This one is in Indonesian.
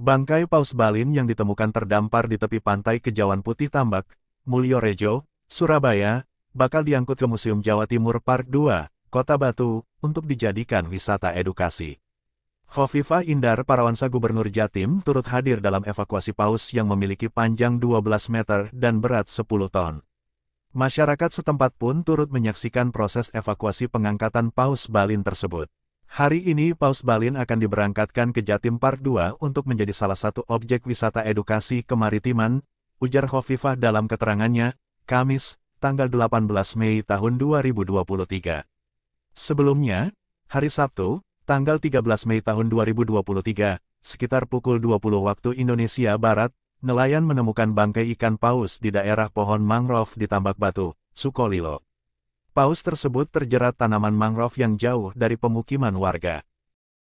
Bangkai paus balin yang ditemukan terdampar di tepi pantai Kejauhan Putih Tambak, Mulyorejo, Surabaya, bakal diangkut ke Museum Jawa Timur Park 2, Kota Batu, untuk dijadikan wisata edukasi. Khofifah Indar Parawansa Gubernur Jatim turut hadir dalam evakuasi paus yang memiliki panjang 12 meter dan berat 10 ton. Masyarakat setempat pun turut menyaksikan proses evakuasi pengangkatan paus balin tersebut. Hari ini Paus Balin akan diberangkatkan ke Jatim Park 2 untuk menjadi salah satu objek wisata edukasi kemaritiman, ujar Hovifah dalam keterangannya, Kamis, tanggal 18 Mei tahun 2023. Sebelumnya, hari Sabtu, tanggal 13 Mei tahun 2023, sekitar pukul 20 waktu Indonesia Barat, nelayan menemukan bangkai ikan paus di daerah pohon mangrove di Tambak Batu, Sukolilo. Paus tersebut terjerat tanaman mangrove yang jauh dari pemukiman warga.